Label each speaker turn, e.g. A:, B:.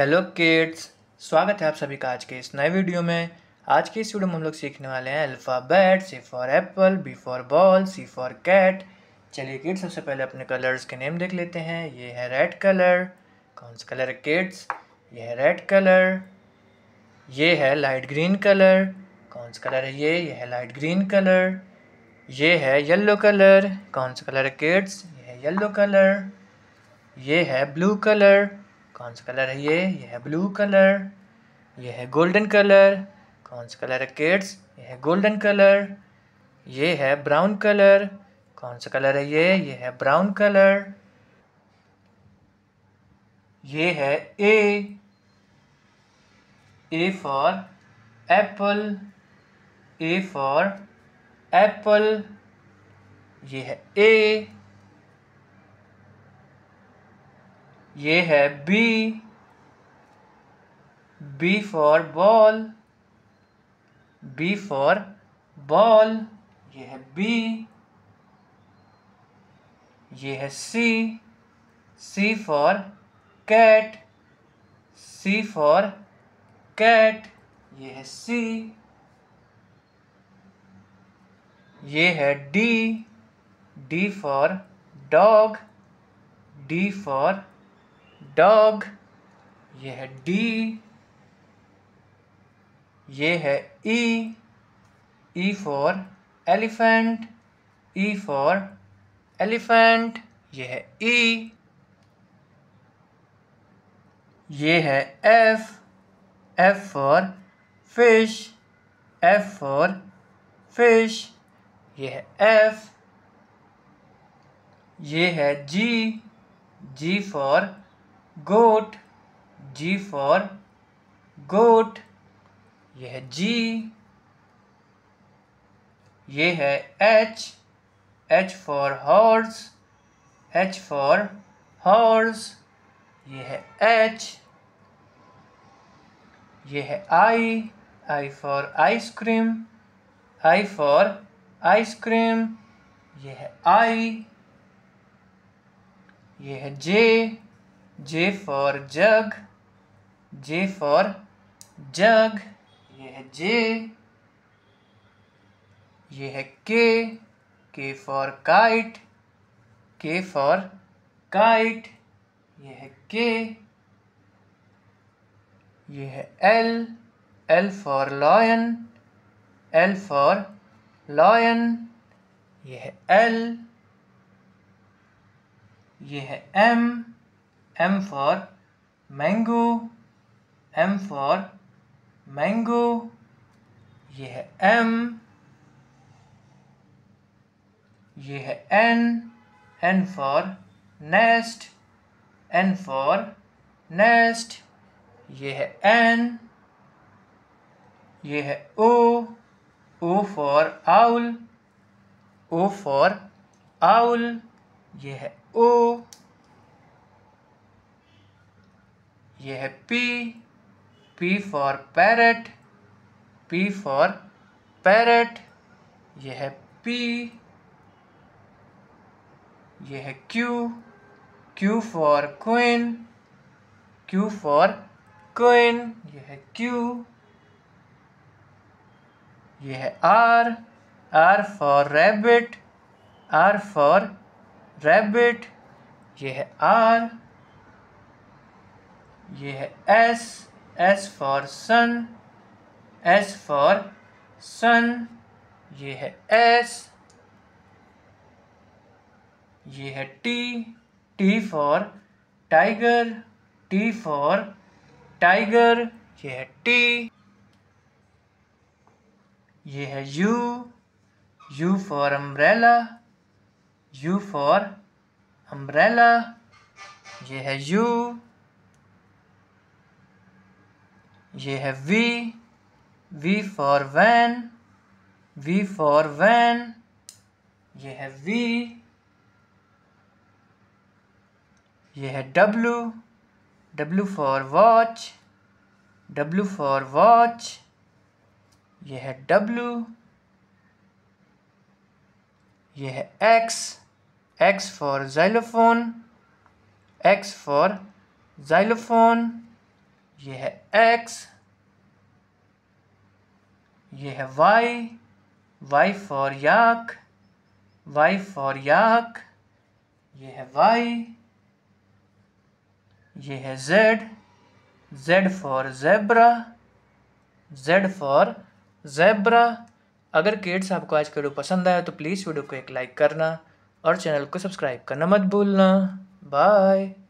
A: hello kids स्वागत है आप सभी का आज के इस नए वीडियो में आज के इस वीडियो में हम लोग सीखने वाले हैं alphabet C for apple B for ball C for cat चलिए किड्स सबसे पहले अपने कलर्स के नेम देख लेते हैं ये है रेड कलर कौन सा कलर है किड्स ये है रेड कलर ये है लाइट ग्रीन कलर कौन सा कलर है ये ये है लाइट ग्रीन कलर ये है येल्लो कलर कौन सा कलर है किड्स ये है येल्लो कलर ये है ब्लू कलर कौन सा कलर है ये ये है ब्लू कलर ये है गोल्डन कलर कौन सा कलर है किड्स ये है गोल्डन कलर ये है ब्राउन कलर कौन सा कलर है ये ये है ब्राउन कलर ये है A A for apple A for apple ये है ए ये है B B for ball B for ball ये है बी ये है C C for cat C for cat ये है सी ये है D D for dog D for dog ये है डी ये है E E for elephant E for elephant ये है ई ये है F F for fish F for fish ये है एफ ये है G G for goat G for goat यह है G ये है H H for horse H for horse ये है H ये है I I for ice cream I for ice cream ये है I ये है J J for jug, J for jug, ये है J, ये है K, K for kite, K for kite, ये है K, ये है L, L for lion, L for lion, ये है L, ये है M, M for mango M for mango ये है M ये है N N for nest N for nest ये है N ये है O O for owl O for owl ये है O ये है P P for parrot P for parrot ये है पी ये है Q Q for queen Q for queen ये है क्यू ये है R R for rabbit R for rabbit ये है आर ये है S S for sun S for sun ये है एस ये है T T for tiger T for tiger ये है टी ये है U U for umbrella U for umbrella ये है यू ये है V V for van V for van ये है वी ये है W W for watch W for watch ये है डब्लू ये है X X for xylophone X for xylophone ये है एक्स ये है Y Y for yak Y for yak ये है वाई ये है Z Z for zebra Z for zebra अगर किड्स आपको आज का वीडियो पसंद आया तो प्लीज़ वीडियो को एक लाइक करना और चैनल को सब्सक्राइब करना मत भूलना बाय